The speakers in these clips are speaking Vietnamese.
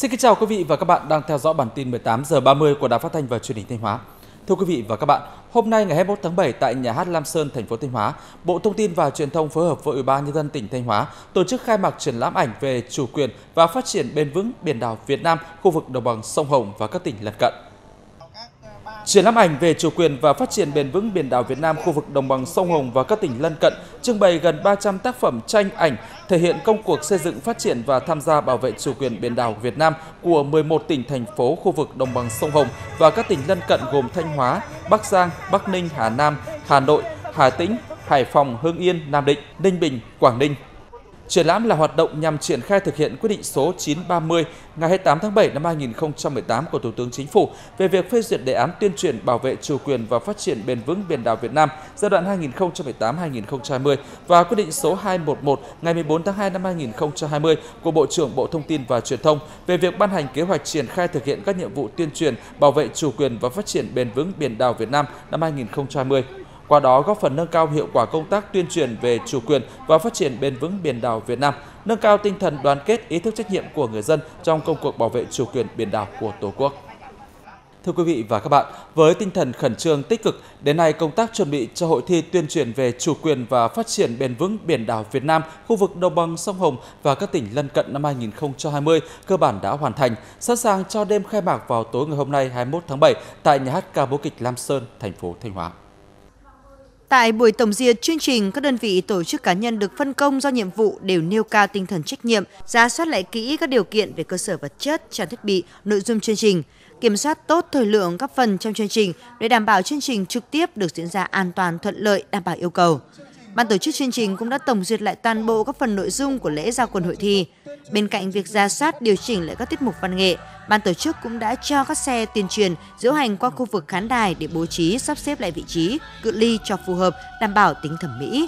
Xin kính chào quý vị và các bạn đang theo dõi bản tin 18 giờ 30 của Đài Phát thanh và Truyền hình Thanh Hóa. Thưa quý vị và các bạn, hôm nay ngày 21 tháng 7 tại nhà hát Lam Sơn, thành phố Thanh Hóa, Bộ Thông tin và Truyền thông phối hợp với Ủy ban nhân dân tỉnh Thanh Hóa tổ chức khai mạc triển lãm ảnh về chủ quyền và phát triển bền vững biển đảo Việt Nam, khu vực đồng bằng sông Hồng và các tỉnh lân cận. Triển lãm ảnh về chủ quyền và phát triển bền vững biển đảo Việt Nam khu vực đồng bằng sông Hồng và các tỉnh lân cận trưng bày gần 300 tác phẩm tranh ảnh thể hiện công cuộc xây dựng phát triển và tham gia bảo vệ chủ quyền biển đảo Việt Nam của 11 tỉnh thành phố khu vực đồng bằng sông Hồng và các tỉnh lân cận gồm Thanh Hóa, Bắc Giang, Bắc Ninh, Hà Nam, Hà Nội, Hà Tĩnh, Hải Phòng, Hưng Yên, Nam Định, Ninh Bình, Quảng Ninh, Triển lãm là hoạt động nhằm triển khai thực hiện quyết định số 930 ngày 28 tháng 7 năm 2018 của Thủ tướng Chính phủ về việc phê duyệt đề án tuyên truyền bảo vệ chủ quyền và phát triển bền vững biển đảo Việt Nam giai đoạn 2018-2020 và quyết định số 211 ngày 14 tháng 2 năm 2020 của Bộ trưởng Bộ Thông tin và Truyền thông về việc ban hành kế hoạch triển khai thực hiện các nhiệm vụ tuyên truyền bảo vệ chủ quyền và phát triển bền vững biển đảo Việt Nam năm 2020 qua đó góp phần nâng cao hiệu quả công tác tuyên truyền về chủ quyền và phát triển bền vững biển đảo Việt Nam, nâng cao tinh thần đoàn kết, ý thức trách nhiệm của người dân trong công cuộc bảo vệ chủ quyền biển đảo của Tổ quốc. Thưa quý vị và các bạn, với tinh thần khẩn trương tích cực, đến nay công tác chuẩn bị cho hội thi tuyên truyền về chủ quyền và phát triển bền vững biển đảo Việt Nam, khu vực đồng bằng sông Hồng và các tỉnh lân cận năm 2020 cơ bản đã hoàn thành, sẵn sàng cho đêm khai mạc vào tối ngày hôm nay 21 tháng 7 tại nhà hát ca múa kịch Lam Sơn, thành phố Thanh Hóa. Tại buổi tổng duyệt chương trình, các đơn vị tổ chức cá nhân được phân công do nhiệm vụ đều nêu cao tinh thần trách nhiệm, giá soát lại kỹ các điều kiện về cơ sở vật chất, trang thiết bị, nội dung chương trình, kiểm soát tốt thời lượng các phần trong chương trình để đảm bảo chương trình trực tiếp được diễn ra an toàn thuận lợi đảm bảo yêu cầu. Ban tổ chức chương trình cũng đã tổng duyệt lại toàn bộ các phần nội dung của lễ giao quân hội thi. Bên cạnh việc ra soát điều chỉnh lại các tiết mục văn nghệ, ban tổ chức cũng đã cho các xe tuyên truyền diễu hành qua khu vực khán đài để bố trí sắp xếp lại vị trí, cự ly cho phù hợp, đảm bảo tính thẩm mỹ,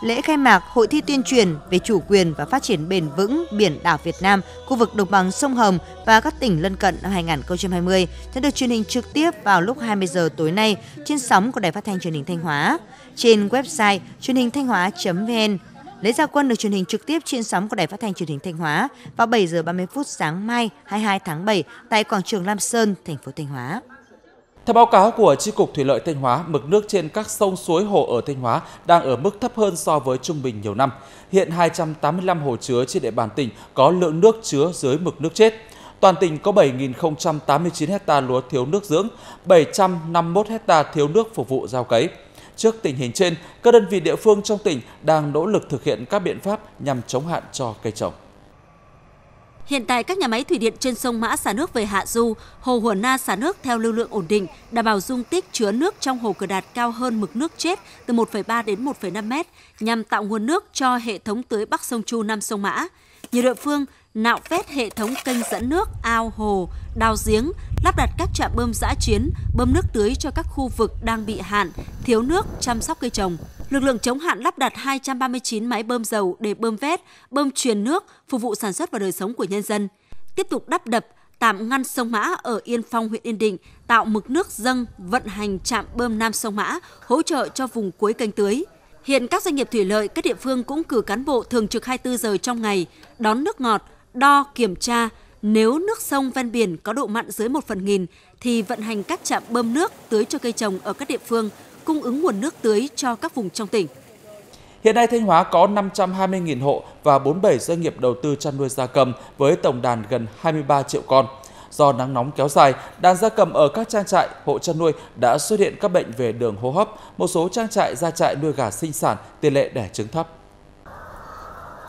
lễ khai mạc Hội thi tuyên truyền về chủ quyền và phát triển bền vững biển đảo Việt Nam, khu vực đồng bằng sông Hồng và các tỉnh lân cận năm 2020 sẽ được truyền hình trực tiếp vào lúc 20 giờ tối nay trên sóng của Đài Phát thanh Truyền hình Thanh Hóa, trên website truyền hình thanh hóa.vn. Lễ gia quân được truyền hình trực tiếp trên sóng của Đài Phát thanh Truyền hình Thanh Hóa vào 7 giờ 30 phút sáng mai 22 tháng 7 tại quảng trường Lam Sơn, thành phố Thanh Hóa. Theo báo cáo của Tri Cục Thủy lợi Thanh Hóa, mực nước trên các sông suối hồ ở Thanh Hóa đang ở mức thấp hơn so với trung bình nhiều năm. Hiện 285 hồ chứa trên địa bàn tỉnh có lượng nước chứa dưới mực nước chết. Toàn tỉnh có 7.089 hecta lúa thiếu nước dưỡng, 751 hecta thiếu nước phục vụ gieo cấy. Trước tình hình trên, các đơn vị địa phương trong tỉnh đang nỗ lực thực hiện các biện pháp nhằm chống hạn cho cây trồng. Hiện tại các nhà máy thủy điện trên sông Mã xả nước về hạ du, hồ Hùa Na xả nước theo lưu lượng ổn định, đảm bảo dung tích chứa nước trong hồ Cửa Đạt cao hơn mực nước chết từ 1,3 đến 1,5 mét nhằm tạo nguồn nước cho hệ thống tưới Bắc sông Chu Nam sông Mã. Nhiều địa phương nạo vét hệ thống kênh dẫn nước, ao hồ, đào giếng, lắp đặt các trạm bơm giã chiến, bơm nước tưới cho các khu vực đang bị hạn, thiếu nước, chăm sóc cây trồng lực lượng chống hạn lắp đặt 239 máy bơm dầu để bơm vét, bơm truyền nước phục vụ sản xuất và đời sống của nhân dân. Tiếp tục đắp đập, tạm ngăn sông Mã ở Yên Phong, huyện Yên Định, tạo mực nước dâng, vận hành trạm bơm Nam sông Mã, hỗ trợ cho vùng cuối canh tưới. Hiện các doanh nghiệp thủy lợi các địa phương cũng cử cán bộ thường trực 24 giờ trong ngày đón nước ngọt, đo kiểm tra, nếu nước sông ven biển có độ mặn dưới 1 phần nghìn thì vận hành các trạm bơm nước tưới cho cây trồng ở các địa phương cung ứng nguồn nước tưới cho các vùng trong tỉnh. Hiện nay Thanh Hóa có 520.000 hộ và 47 doanh nghiệp đầu tư chăn nuôi gia cầm với tổng đàn gần 23 triệu con. Do nắng nóng kéo dài, đàn gia cầm ở các trang trại, hộ chăn nuôi đã xuất hiện các bệnh về đường hô hấp, một số trang trại gia trại nuôi gà sinh sản, tỷ lệ đẻ trứng thấp.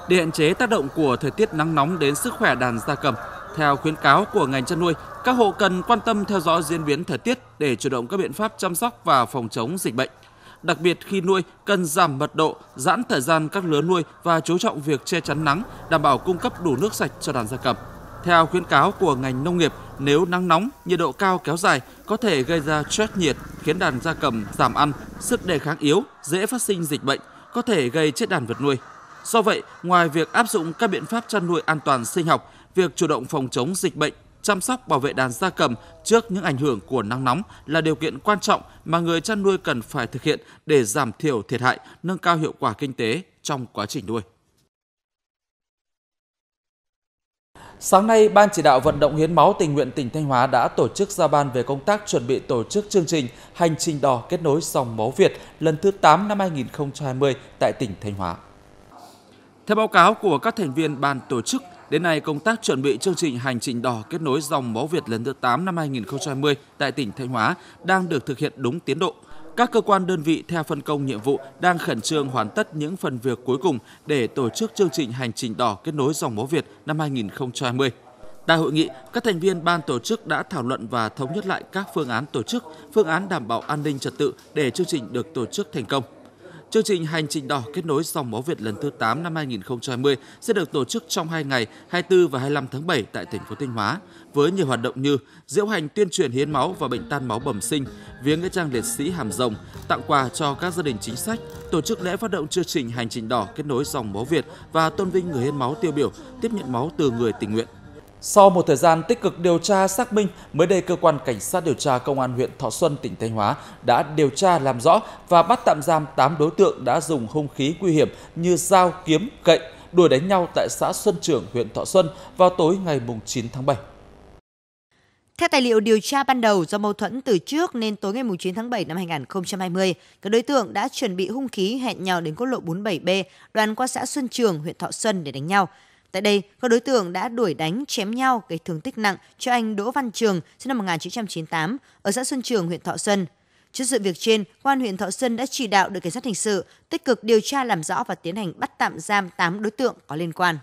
Để hạn chế tác động của thời tiết nắng nóng đến sức khỏe đàn gia cầm, theo khuyến cáo của ngành chăn nuôi, các hộ cần quan tâm theo dõi diễn biến thời tiết để chủ động các biện pháp chăm sóc và phòng chống dịch bệnh. Đặc biệt khi nuôi cần giảm mật độ, giãn thời gian các lứa nuôi và chú trọng việc che chắn nắng, đảm bảo cung cấp đủ nước sạch cho đàn gia cầm. Theo khuyến cáo của ngành nông nghiệp, nếu nắng nóng, nhiệt độ cao kéo dài có thể gây ra stress nhiệt, khiến đàn gia cầm giảm ăn, sức đề kháng yếu, dễ phát sinh dịch bệnh, có thể gây chết đàn vật nuôi. Do vậy, ngoài việc áp dụng các biện pháp chăn nuôi an toàn sinh học, việc chủ động phòng chống dịch bệnh, chăm sóc bảo vệ đàn gia cầm trước những ảnh hưởng của nắng nóng là điều kiện quan trọng mà người chăn nuôi cần phải thực hiện để giảm thiểu thiệt hại, nâng cao hiệu quả kinh tế trong quá trình nuôi. Sáng nay, Ban chỉ đạo vận động hiến máu tình nguyện tỉnh Thanh Hóa đã tổ chức ra ban về công tác chuẩn bị tổ chức chương trình Hành trình đỏ kết nối dòng máu Việt lần thứ 8 năm 2020 tại tỉnh Thanh Hóa. Theo báo cáo của các thành viên ban tổ chức, Đến nay, công tác chuẩn bị chương trình hành trình đỏ kết nối dòng máu Việt lần thứ 8 năm 2020 tại tỉnh Thanh Hóa đang được thực hiện đúng tiến độ. Các cơ quan đơn vị theo phân công nhiệm vụ đang khẩn trương hoàn tất những phần việc cuối cùng để tổ chức chương trình hành trình đỏ kết nối dòng máu Việt năm 2020. Tại hội nghị, các thành viên ban tổ chức đã thảo luận và thống nhất lại các phương án tổ chức, phương án đảm bảo an ninh trật tự để chương trình được tổ chức thành công. Chương trình Hành trình đỏ kết nối dòng máu Việt lần thứ 8 năm 2020 sẽ được tổ chức trong 2 ngày 24 và 25 tháng 7 tại thành phố Thanh Hóa với nhiều hoạt động như diễu hành tuyên truyền hiến máu và bệnh tan máu bẩm sinh, viếng nghĩa trang liệt sĩ Hàm Rồng, tặng quà cho các gia đình chính sách, tổ chức lễ phát động chương trình Hành trình đỏ kết nối dòng máu Việt và tôn vinh người hiến máu tiêu biểu tiếp nhận máu từ người tình nguyện. Sau một thời gian tích cực điều tra xác minh, mới đây cơ quan cảnh sát điều tra công an huyện Thọ Xuân, tỉnh Thanh Hóa đã điều tra làm rõ và bắt tạm giam 8 đối tượng đã dùng hung khí nguy hiểm như dao, kiếm, gậy đuổi đánh nhau tại xã Xuân Trường, huyện Thọ Xuân vào tối ngày 9 tháng 7. Theo tài liệu điều tra ban đầu, do mâu thuẫn từ trước nên tối ngày 9 tháng 7 năm 2020, các đối tượng đã chuẩn bị hung khí hẹn nhau đến quốc lộ 47B đoạn qua xã Xuân Trường, huyện Thọ Xuân để đánh nhau. Tại đây, các đối tượng đã đuổi đánh chém nhau gây thương tích nặng cho anh Đỗ Văn Trường sinh năm 1998 ở xã Xuân Trường, huyện Thọ Xuân. Trước sự việc trên, Công an huyện Thọ Xuân đã chỉ đạo đội cảnh sát hình sự tích cực điều tra làm rõ và tiến hành bắt tạm giam 8 đối tượng có liên quan.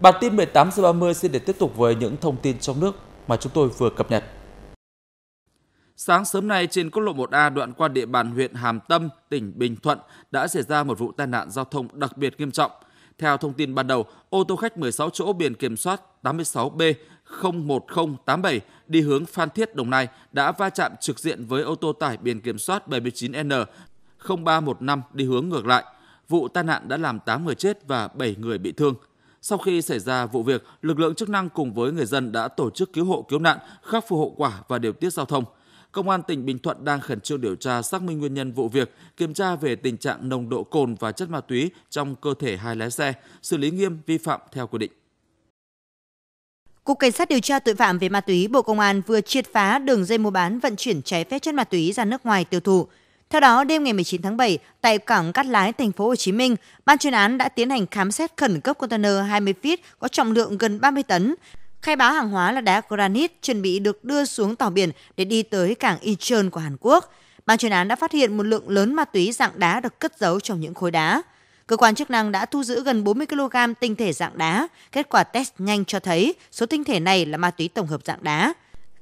Bản tin 18 giờ 30 xin để tiếp tục với những thông tin trong nước mà chúng tôi vừa cập nhật. Sáng sớm nay trên quốc lộ 1A đoạn qua địa bàn huyện Hàm Tâm, tỉnh Bình Thuận đã xảy ra một vụ tai nạn giao thông đặc biệt nghiêm trọng. Theo thông tin ban đầu, ô tô khách 16 chỗ biển kiểm soát 86B 01087 đi hướng Phan Thiết Đồng Nai đã va chạm trực diện với ô tô tải biển kiểm soát 79N 0315 đi hướng ngược lại. Vụ tai nạn đã làm 8 người chết và 7 người bị thương. Sau khi xảy ra vụ việc, lực lượng chức năng cùng với người dân đã tổ chức cứu hộ cứu nạn, khắc phục hậu quả và điều tiết giao thông. Công an tỉnh Bình Thuận đang khẩn trương điều tra xác minh nguyên nhân vụ việc, kiểm tra về tình trạng nồng độ cồn và chất ma túy trong cơ thể hai lái xe, xử lý nghiêm vi phạm theo quy định. Cục Cảnh sát điều tra tội phạm về ma túy Bộ Công an vừa triệt phá đường dây mua bán vận chuyển trái phép chất ma túy ra nước ngoài tiêu thụ. Theo đó, đêm ngày 19 tháng 7, tại cảng Cát Lái, thành phố Hồ Chí Minh, ban chuyên án đã tiến hành khám xét khẩn cấp container 20 feet có trọng lượng gần 30 tấn, Khai báo hàng hóa là đá granite chuẩn bị được đưa xuống tàu biển để đi tới cảng Incheon của Hàn Quốc. Ban chuyên án đã phát hiện một lượng lớn ma túy dạng đá được cất giấu trong những khối đá. Cơ quan chức năng đã thu giữ gần 40 kg tinh thể dạng đá. Kết quả test nhanh cho thấy số tinh thể này là ma túy tổng hợp dạng đá.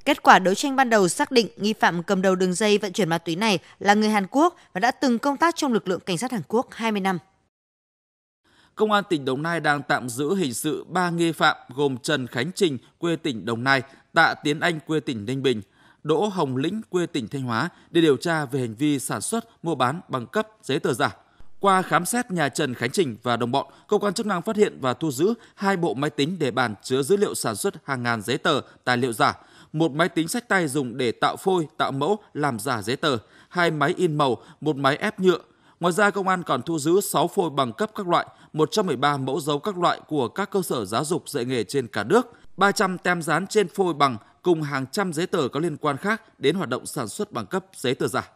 Kết quả đấu tranh ban đầu xác định nghi phạm cầm đầu đường dây vận chuyển ma túy này là người Hàn Quốc và đã từng công tác trong lực lượng cảnh sát Hàn Quốc 20 năm. Công an tỉnh Đồng Nai đang tạm giữ hình sự 3 nghi phạm gồm Trần Khánh Trình quê tỉnh Đồng Nai, Tạ Tiến Anh quê tỉnh Ninh Bình, Đỗ Hồng Lĩnh quê tỉnh Thanh Hóa để điều tra về hành vi sản xuất, mua bán bằng cấp giấy tờ giả. Qua khám xét nhà Trần Khánh Trình và đồng bọn, cơ quan chức năng phát hiện và thu giữ hai bộ máy tính để bàn chứa dữ liệu sản xuất hàng ngàn giấy tờ, tài liệu giả, một máy tính sách tay dùng để tạo phôi, tạo mẫu, làm giả giấy tờ, hai máy in màu, một máy ép nhựa, Ngoài ra, công an còn thu giữ 6 phôi bằng cấp các loại, 113 mẫu dấu các loại của các cơ sở giáo dục dạy nghề trên cả nước, 300 tem dán trên phôi bằng cùng hàng trăm giấy tờ có liên quan khác đến hoạt động sản xuất bằng cấp giấy tờ giả.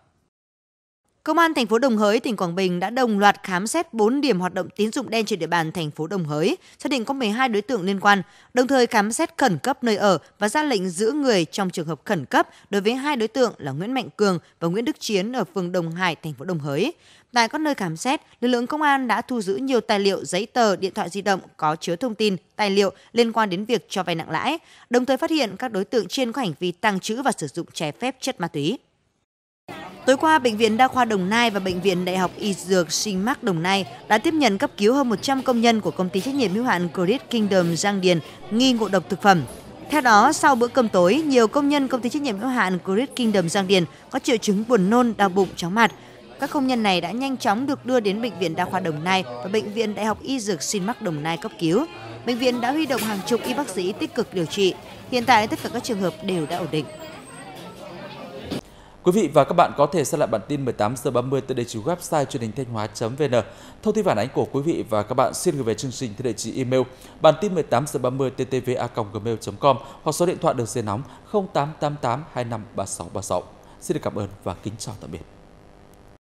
Công an thành phố Đồng Hới, tỉnh Quảng Bình đã đồng loạt khám xét 4 điểm hoạt động tín dụng đen trên địa bàn thành phố Đồng Hới, xác định có 12 đối tượng liên quan, đồng thời khám xét khẩn cấp nơi ở và ra lệnh giữ người trong trường hợp khẩn cấp đối với hai đối tượng là Nguyễn Mạnh Cường và Nguyễn Đức Chiến ở phường Đồng Hải, thành phố Đồng Hới. Tại các nơi khám xét, lực lượng công an đã thu giữ nhiều tài liệu, giấy tờ, điện thoại di động có chứa thông tin, tài liệu liên quan đến việc cho vay nặng lãi, đồng thời phát hiện các đối tượng trên có hành vi tăng trữ và sử dụng trái phép chất ma túy. Tối qua, Bệnh viện Đa khoa Đồng Nai và Bệnh viện Đại học Y Dược Sinh Mắc Đồng Nai đã tiếp nhận cấp cứu hơn 100 công nhân của công ty trách nhiệm hữu hạn Great Kingdom Giang Điền nghi ngộ độc thực phẩm. Theo đó, sau bữa cơm tối, nhiều công nhân công ty trách nhiệm hữu hạn Great Kingdom Giang Điền có triệu chứng buồn nôn, đau bụng, chóng mặt – các công nhân này đã nhanh chóng được đưa đến Bệnh viện Đa khoa Đồng Nai và Bệnh viện Đại học Y Dược Sinh Mắc Đồng Nai cấp cứu. Bệnh viện đã huy động hàng chục y bác sĩ tích cực điều trị. Hiện tại tất cả các trường hợp đều đã ổn định. Quý vị và các bạn có thể xem lại bản tin 18 giờ 30 tại địa chỉ website truyền hình thanh hóa.vn. Thông tin phản ánh của quý vị và các bạn xin gửi về chương trình theo địa chỉ email bản tin 18 giờ 30 ttva@gmail.com hoặc số điện thoại đường dây nóng 0888 25 3636. Xin được cảm ơn và kính chào tạm biệt.